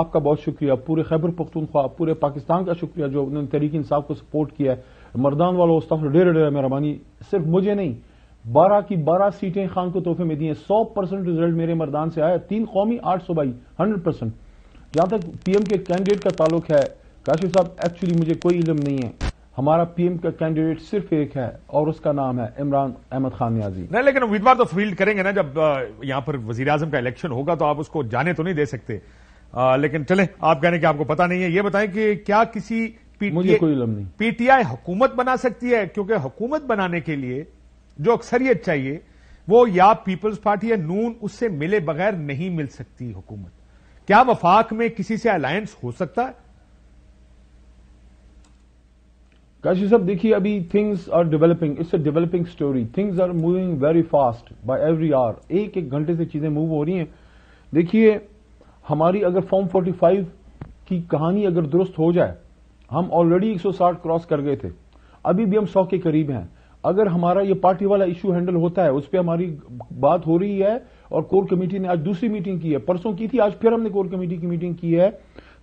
आपका बहुत शुक्रिया पूरे खैबर पख्तूनख्वा पूरे पाकिस्तान का शुक्रिया जो उन्होंने तहरीक इंसाफ को सपोर्ट किया है मरदान वालों तफर डेरे डेरे मेहरबानी सिर्फ मुझे नहीं बारह की बारह सीटें खान को तोहफे में दी हैं सौ परसेंट रिजल्ट मेरे मरदान से आया तीन कौमी आठ सूबाई हंड्रेड परसेंट जहां तक पीएम के कैंडिडेट का ताल्लुक है काशिफ साहब एक्चुअली मुझे कोई इलम नहीं है हमारा पीएम का कैंडिडेट सिर्फ एक है और उसका नाम है इमरान अहमद खान न्याजी नहीं लेकिन उम्मीदवार तो फील्ड करेंगे ना जब यहां पर वजीर आजम का इलेक्शन होगा तो आप उसको जाने तो नहीं दे सकते आ, लेकिन चले आप कहने की आपको पता नहीं है ये बताएं कि क्या किसी पीटीआई कोई नहीं पीटीआई हुकूमत बना सकती है क्योंकि हुकूमत बनाने के लिए जो अक्सरियत चाहिए वो या पीपल्स पार्टी या नून उससे मिले बगैर नहीं मिल सकती हुकूमत क्या वफाक में किसी से अलायंस हो सकता है काशी साहब देखिए अभी things are developing it's a developing story things are moving very fast by every hour एक एक घंटे से चीजें मूव हो रही हैं देखिए हमारी अगर फॉर्म 45 की कहानी अगर दुरुस्त हो जाए हम ऑलरेडी 160 क्रॉस कर गए थे अभी भी हम 100 के करीब हैं अगर हमारा ये पार्टी वाला इश्यू हैंडल होता है उस पर हमारी बात हो रही है और कोर कमेटी ने आज दूसरी मीटिंग की है परसों की थी आज फिर हमने कोर कमेटी की मीटिंग की है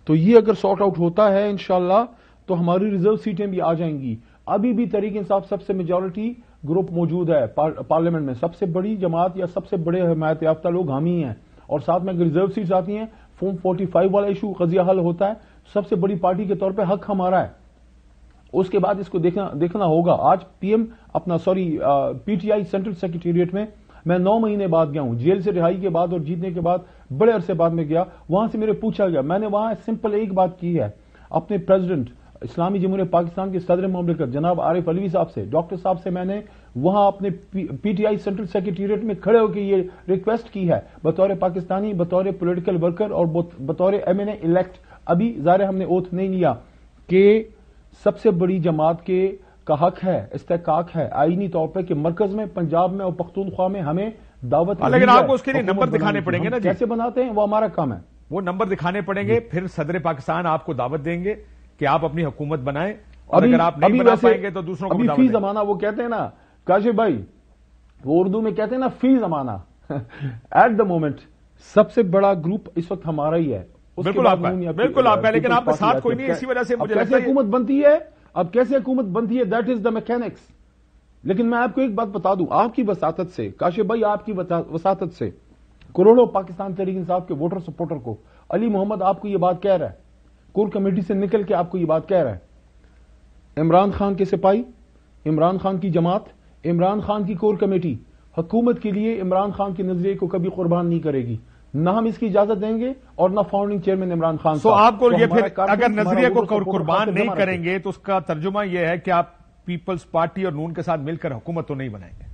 तो ये अगर सॉर्ट आउट होता है इनशाला तो हमारी रिजर्व सीटें भी आ जाएंगी अभी भी तरीक इंसाफ सबसे मेजोरिटी ग्रुप मौजूद है पार, पार्लियामेंट में सबसे बड़ी जमात या सबसे बड़े हमायत याफ्ता लोग हम ही हैं और साथ में रिजर्व सीट आती हैं फॉर्म 45 वाला इशू कजिया हल होता है सबसे बड़ी पार्टी के तौर पर हक हमारा है उसके बाद इसको देखना देखना होगा आज पीएम अपना सॉरी पीटीआई सेंट्रल सेक्रेटेरिएट में मैं नौ महीने बाद गया हूं जेल से रिहाई के बाद और जीतने के बाद बड़े अरसे बाद में गया वहां से मेरे पूछा गया मैंने वहां सिंपल एक बात की है अपने प्रेसिडेंट इस्लामी जमहूर पाकिस्तान के सदर ममलिकत जनाब आरिफ अलवी साहब से डॉक्टर साहब से मैंने वहां अपने पीटीआई सेंट्रल सेक्रेटेरिएट में खड़े होकर ये रिक्वेस्ट की है बतौर पाकिस्तानी बतौर पोलिटिकल वर्कर और बतौर एमएनए इलेक्ट अभी ज़ाहिर हमने ओथ नहीं लिया कि सबसे बड़ी जमात के का हक है इस्तेकाक है आईनी तौर पर कि मरकज में पंजाब में और पख्तूनख्वा में हमें दावत हाँ, लेकिन आपको उसके लिए नंबर दिखाने पड़ेंगे ना जैसे बनाते हैं वो हमारा काम है वो नंबर दिखाने पड़ेंगे फिर सदर पाकिस्तान आपको दावत देंगे कि आप अपनी हुकूमत बनाएं और अगर आप नहीं बना पाएंगे तो दूसरों को अभी फी जमाना वो कहते हैं ना काशिफ भाई वो उर्दू में कहते हैं ना फी जमाना एट द मोमेंट सबसे बड़ा ग्रुप इस वक्त हमारा ही है बिल्कुल आपका बिल्कुल आपका लेकिन आपके साथ कोई नहीं इसी वजह से मुझे कैसे हुकूमत बनती है अब कैसे हुकूमत बनती है दैट इज द मैकेनिक्स लेकिन मैं आपको एक बात बता दूं आपकी वसात से काशिफ भाई आपकी वसात से करोड़ों पाकिस्तान तहरीक इंसाफ के वोटर सपोर्टर को अली मोहम्मद आपको यह बात कह रहा है कोर कमेटी से निकल के आपको ये बात कह रहा है इमरान खान के सिपाही इमरान खान की जमात इमरान खान की कोर कमेटी हुकूमत के लिए इमरान खान के नजरिए को कभी कुर्बान नहीं करेगी ना हम इसकी इजाजत देंगे और ना founding chairman Imran Khan so so आपको तो ये फिर अगर नजरिए को कुर्बान नहीं करेंगे तो उसका तर्जुमा यह है कि आप पीपल्स पार्टी और नून के साथ मिलकर हुकूमत तो नहीं बनाएंगे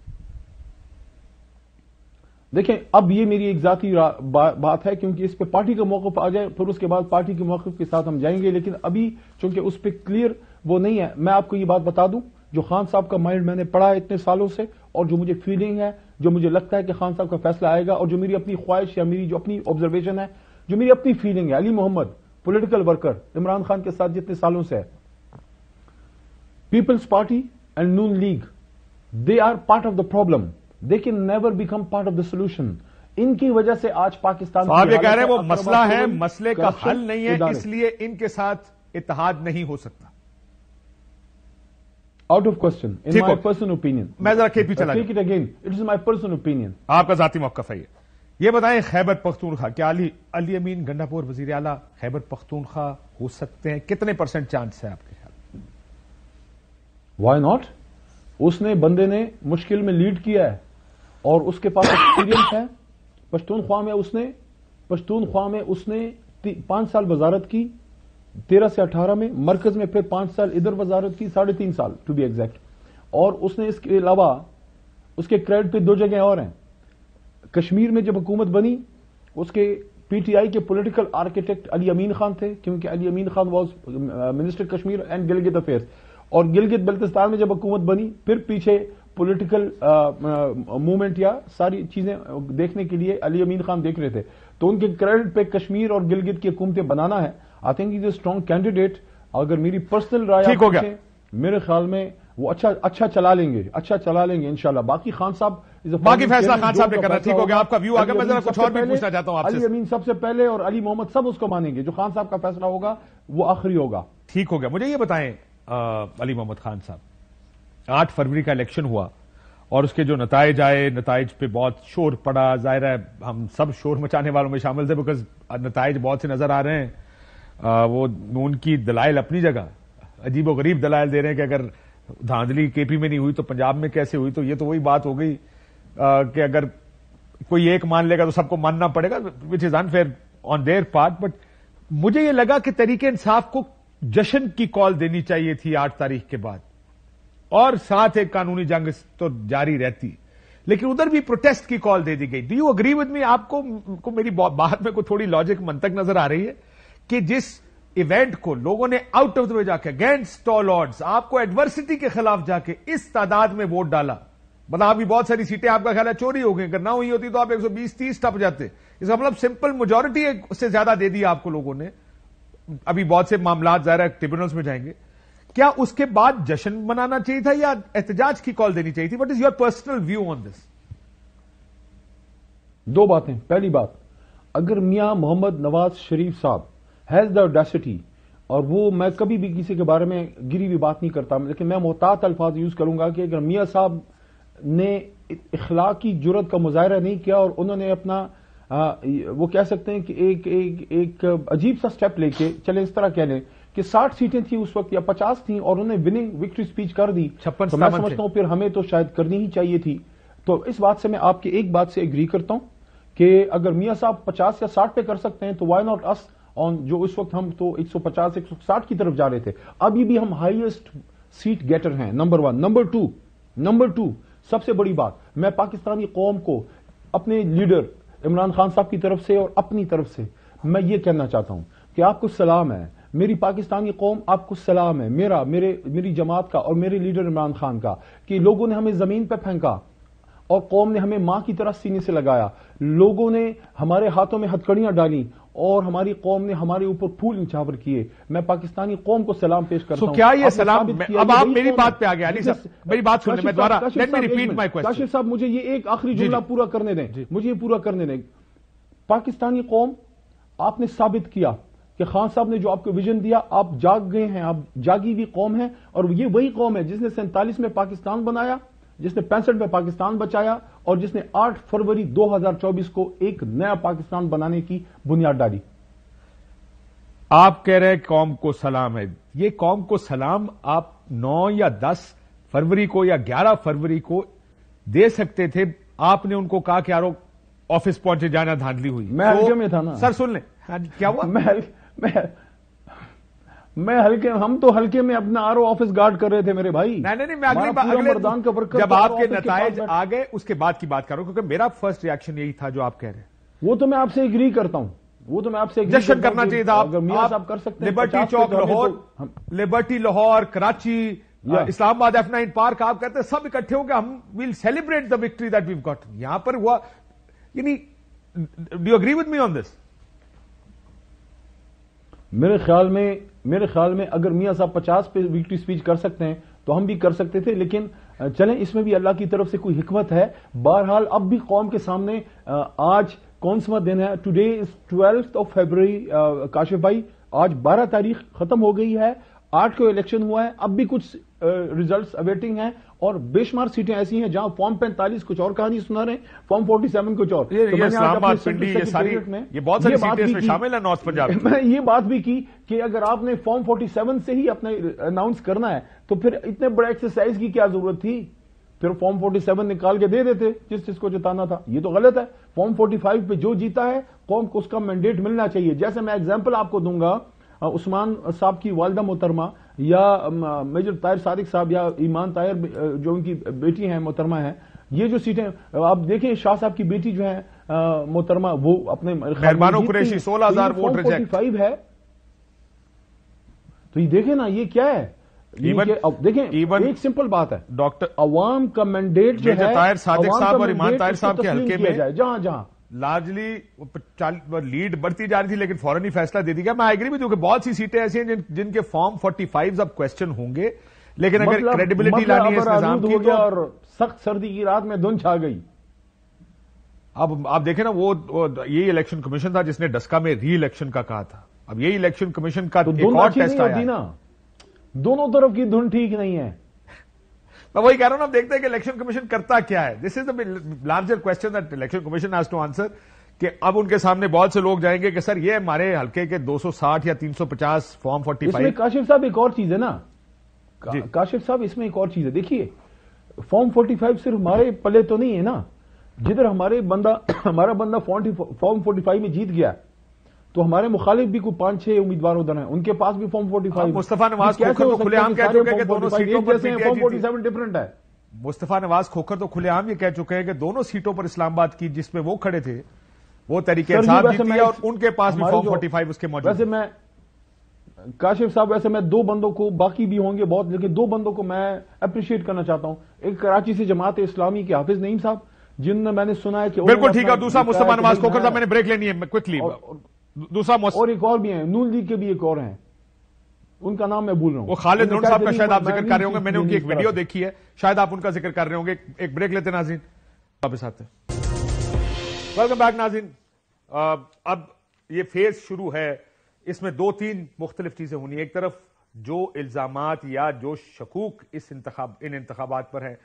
देखें अब ये मेरी एक जाती बा, बात है क्योंकि इस पर पार्टी का मौकफ आ जाए फिर उसके बाद पार्टी के मौकफ के साथ हम जाएंगे लेकिन अभी चूंकि उस पर क्लियर वो नहीं है मैं आपको ये बात बता दूं जो खान साहब का माइंड मैंने पढ़ा है इतने सालों से और जो मुझे फीलिंग है जो मुझे लगता है कि खान साहब का फैसला आएगा और जो मेरी अपनी ख्वाहिश या मेरी जो अपनी ऑब्जर्वेशन है जो मेरी अपनी फीलिंग है अली मोहम्मद पोलिटिकल वर्कर इमरान खान के साथ जितने सालों से है People's Party and Noon League they are part of the problem they can never become part of the solution इनकी वजह से आज पाकिस्तान साहब ये कह रहे हैं वो मसला है मसले का हल नहीं है इसलिए इनके साथ इतिहाद नहीं हो सकता out of question in my personal opinion मैं जरा केपी चला it again it is my personal opinion आपका जाति मौकफ है ये ये बताएं खैबर पख्तूनखा क्या अली अली अमीन गंडापुर वजीर आला खैबर पख्तूनखा हो सकते हैं कितने परसेंट चांस है आपके ख्याल वाई नॉट उसने बंदे ने मुश्किल में लीड किया है और उसके पास एक्सपीरियंस है पश्तून ख्वा में उसने पश्तून ख्वा में उसने पांच साल वजारत की तेरह से अठारह में मरकज में फिर पांच साल इधर वजारत की साढ़े तीन साल टू बी एग्जैक्ट और उसने इसके अलावा उसके क्रेडिट पे दो जगह और हैं कश्मीर में जब हुकूमत बनी उसके पीटीआई के पॉलिटिकल आर्किटेक्ट अली अमीन खान थे क्योंकि Ali Amin Khan was minister Kashmir and Gilgit affairs और गिलगित बल्तिस्तान में जब हुकूमत बनी फिर पीछे पॉलिटिकल मूवमेंट uh, uh, या सारी चीजें देखने के लिए अली अमीन खान देख रहे थे तो उनके क्रेडिट पे कश्मीर और गिलगित की हुकूमतें बनाना है I think is a strong candidate अगर मेरी पर्सनल राय हो गया मेरे ख्याल में वो अच्छा अच्छा चला लेंगे अच्छा चला लेंगे इनशाला बाकी खान साहब बाकी फैसला खान साहब ने करना ठीक हो गया आपका व्यू आगे मैं जरा कुछ और भी पूछना चाहता हूं अली अमीन सबसे पहले और अली मोहम्मद सब उसको मानेंगे जो खान साहब का फैसला होगा वो आखिरी होगा ठीक हो गया मुझे ये बताएं अली मोहम्मद खान साहब आठ फरवरी का इलेक्शन हुआ और उसके जो नतज आए नतज पे बहुत शोर पड़ा जाहिर है हम सब शोर मचाने वालों में शामिल थे बिकॉज नतज बहुत से नजर आ रहे हैं वो उनकी दलाइल अपनी जगह अजीब व गरीब दलाइल दे रहे हैं कि अगर धांधली केपी में नहीं हुई तो पंजाब में कैसे हुई तो ये तो वही बात हो गई आ, कि अगर कोई एक मान लेगा तो सबको मानना पड़ेगा which is unfair on their part but मुझे ये लगा कि तरीके इंसाफ को जश्न की कॉल देनी चाहिए थी आठ तारीख के बाद और साथ एक कानूनी जंग तो जारी रहती लेकिन उधर भी प्रोटेस्ट की कॉल दे दी गई do you agree with me आपको को मेरी बात में को थोड़ी लॉजिक तक नजर आ रही है कि जिस इवेंट को लोगों ने आउट ऑफ द वे जाके अगेंस्ट ऑल ऑर्ड्स आपको एडवर्सिटी के खिलाफ जाके इस तादाद में वोट डाला मतलब आपकी बहुत सारी सीटें आपका ख्याल है चोरी हो गई अगर ना हुई होती तो आप 120 30 टप जाते इसका मतलब सिंपल मेजोरिटी से ज्यादा दे दी आपको लोगों ने अभी बहुत से मामला जाहिर है ट्रिब्यूनल्स में जाएंगे क्या उसके बाद जश्न मनाना चाहिए था या एहतजाज की कॉल देनी चाहिए थी what is your personal view on this दो बातें पहली बात अगर मियां मोहम्मद नवाज शरीफ साहब हैज द ऑडेसिटी और वो मैं कभी भी किसी के बारे में गिरी हुई बात नहीं करता लेकिन मैं मोहतात अल्फाज यूज करूंगा कि अगर मियां साहब ने इखलाकी जरूरत का मुजाहरा नहीं किया और उन्होंने अपना आ, वो कह सकते हैं कि एक एक एक अजीब सा स्टेप लेके चले इस तरह कह लें कि 60 सीटें थी उस वक्त या 50 थी और उन्होंने विनिंग विक्ट्री स्पीच कर दी छप्पन तो मैं समझता हूँ फिर हमें तो शायद करनी ही चाहिए थी तो इस बात से मैं आपकी एक बात से एग्री करता हूँ कि अगर मियाँ साहब पचास या साठ पे कर सकते हैं तो वाई नॉट अस ऑन जो इस वक्त हम तो 150 160 की तरफ जा रहे थे अभी भी हम हाइएस्ट सीट गेटर हैं number one number two number two सबसे बड़ी बात मैं पाकिस्तानी कौम को अपने लीडर इमरान खान साहब की तरफ से और अपनी तरफ से मैं ये कहना चाहता हूं कि आपको सलाम है मेरी पाकिस्तानी कौम आपको सलाम है मेरा मेरे मेरी जमात का और मेरे लीडर इमरान खान का कि लोगों ने हमें जमीन पर फेंका और कौम ने हमें मां की तरह सीने से लगाया लोगों ने हमारे हाथों में हथकड़ियां डाली और हमारी कौम ने हमारे ऊपर फूल निछावर किए मैं पाकिस्तानी कौम को सलाम पेश करता so, क्या ये सलाम अब आप मेरी बात पे आ गए साहब मेरी बात सुन मैं let me repeat my question Kashif साहब मुझे ये एक आखिरी जुमला पूरा करने दें मुझे ये पूरा करने दें पाकिस्तानी कौम आपने साबित किया कि खान साहब ने जो आपको विजन दिया आप जाग गए हैं आप जागी हुई कौम है और ये वही कौम है जिसने सैंतालीस में पाकिस्तान बनाया जिसने पैंसठ में पाकिस्तान बचाया और जिसने 8 फरवरी 2024 को एक नया पाकिस्तान बनाने की बुनियाद डाली आप कह रहे हैं कौम को सलाम है ये कौम को सलाम आप 9 या 10 फरवरी को या 11 फरवरी को दे सकते थे आपने उनको कहा कि यारो ऑफिस पहुंचे जाना धांधली हुई मैं तो, में था ना सर सुन लें हाँ क्या हुआ मैं मैं मैं हल्के हम तो हल्के में अपना आर ऑफिस गार्ड कर रहे थे मेरे भाई नहीं नहीं, मैं अगली बार अगले मतदान का वर्कर जब आपके नतज आ गए उसके बाद की बात कर रहा हूं क्योंकि मेरा फर्स्ट रिएक्शन यही था जो आप कह रहे हैं वो तो मैं आपसे एग्री करता हूं वो तो मैं आपसे जश्न करना चाहिए था आप कर सकते लिबर्टी चौक लाहौर लिबर्टी तो Lahore Karachi Islamabad F nine park आप कहते हैं सब इकट्ठे हो गए हम will celebrate the victory that we got यहां पर हुआ यानी do agree with me on this मेरे ख्याल में मेरे ख्याल में अगर मियाँ साहब पचास पे विक्ट्री स्पीच कर सकते हैं तो हम भी कर सकते थे लेकिन चलें इसमें भी अल्लाह की तरफ से कोई हिकमत है बहरहाल अब भी कौम के सामने आज कौन सा दिन है today is twelfth of February Kashif भाई आज 12 तारीख खत्म हो गई है आठ को इलेक्शन हुआ है अब भी कुछ रिजल्ट्स अवेटिंग हैं और बेशुमार सीटें ऐसी हैं जहां फॉर्म पैंतालीस कुछ और कहानी सुना रहे फॉर्म फोर्टी सेवन कुछ और ये, तो बात भी नॉर्थ पंजाब मैं ये बात भी की कि अगर आपने फॉर्म फोर्टी सेवन से ही अपने अनाउंस करना है तो फिर इतने बड़े एक्सरसाइज की क्या जरूरत थी फिर फॉर्म 47 निकाल के दे देते जिस चीज को जिताना था ये तो गलत है फॉर्म 45 पे जो जीता है कौम को उसका मैंडेट मिलना चाहिए जैसे मैं एग्जाम्पल आपको दूंगा उस्मान साहब की वालदा मोहतरमा या मेजर तायर सादिक साहब या ईमान तायर जो उनकी बेटी हैं मोहतरमा हैं ये जो सीटें आप देखें शाह साहब की बेटी जो है मोहतरमा वो अपने कुरैशी सोलह हजार तो वोट फाइव है तो ये देखें ना ये क्या है इवन देखें इवन एक सिंपल बात है डॉक्टर अवाम का मैंडेट जो है तायर सादिक साहब और ईमान तायर साहब के हल्के में जाए जहां जहां लार्जली लीड बढ़ती जा रही थी लेकिन फौरन ही फैसला दे दिया मैं एग्री भी दूंगा बहुत सी सीटें ऐसी हैं जिन, जिनके फॉर्म फोर्टी फाइव अब क्वेश्चन होंगे लेकिन मतलब, अगर क्रेडिबिलिटी मतलब लानी है इस निजाम की तो और सख्त सर्दी की रात में धुन छा गई अब आप देखें ना वो, वो यही इलेक्शन कमीशन था जिसने डस्का में री इलेक्शन का कहा था अब यही इलेक्शन कमीशन का तो एक और टेस्ट आया ना दोनों तरफ की धुन ठीक नहीं है मैं वही कह रहा हूं ना देखते हैं कि इलेक्शन कमीशन करता क्या है this is the larger question that election commission has to answer कि अब उनके सामने बहुत से लोग जाएंगे कि सर ये हमारे हल्के के 260 या 350 फॉर्म 45 इसमें काशिफ साहब एक और चीज है ना का, काशिफ साहब इसमें एक और चीज है देखिए फॉर्म 45 सिर्फ हमारे पले तो नहीं है ना जिधर हमारे बंदा हमारा बंदा फॉर्म 45 में जीत गया तो हमारे मुखालिफ भी कोई पांच छह उम्मीदवार उधर हैं उनके पास भी form forty five Mustafa Nawaz Khokhar तो खुलेआम कह चुके हैं कि दोनों सीटों पर फॉर्म फोर्टी सेवन डिफरेंट है मुस्तफा नवाज खोखर तो खुलेआम ये कह चुके हैं कि दोनों सीटों पर इस्लामाबाद की जिसमें वो खड़े थे वो तरीके और उनके पास भी फॉर्म फोर्टी फाइव उसके मौजूद वैसे मैं काशिफ साहब वैसे मैं दो बंदों को बाकी भी होंगे बहुत लेकिन दो बंदों को मैं अप्रिशिएट करना चाहता हूं एक कराची से जमात इस्लामी के हाफिज नईम साहब जिनने मैंने सुना है कि बिल्कुल ठीक है दूसरा मुस्तफा नवाज खोखर साहब मैंने ब्रेक लेनी है क्विकली दूसरा और एक और भी है नून लीग के भी एक और हैं उनका नाम मैं भूल रहा हूँ वो खालिद नून साहब का शायद आप जिक्र कर रहे होंगे मैंने उनकी एक वीडियो देखी है शायद आप उनका जिक्र कर रहे होंगे एक ब्रेक लेते नाजीन वापस आते वेलकम बैक नाजीन अब ये फेज शुरू है इसमें दो तीन मुख्तलिफ चीजें होनी एक तरफ जो इल्जाम या जो शकूक इस इंतखाब इन इंतखाबात पर है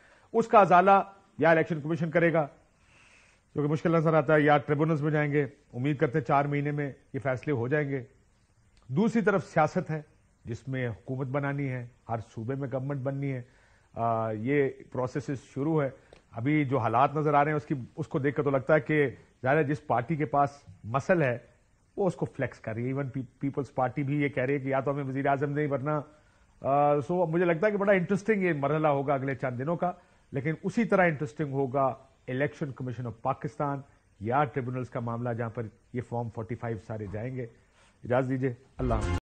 उसका अजाला या इलेक्शन कमीशन करेगा जो कि मुश्किल नजर आता है या ट्रिब्यूनल्स में जाएंगे उम्मीद करते हैं चार महीने में ये फैसले हो जाएंगे दूसरी तरफ सियासत है जिसमें हुकूमत बनानी है हर सूबे में गवर्नमेंट बननी है आ, ये प्रोसेस शुरू है अभी जो हालात नजर आ रहे हैं उसकी उसको देख कर तो लगता है कि ज़ाहिर जिस पार्टी के पास मसल है वो उसको फ्लेक्स कर रही है इवन पीपल्स पार्टी भी ये कह रही है कि या तो हमें वजी अजम नहीं बनना सो मुझे लगता है कि बड़ा इंटरेस्टिंग ये मरहला होगा अगले चंद दिनों का लेकिन उसी तरह इंटरेस्टिंग होगा इलेक्शन कमीशन ऑफ पाकिस्तान या ट्रिब्यूनल्स का मामला जहां पर ये फॉर्म 45 सारे जाएंगे इजाज़ दीजिए अल्लाह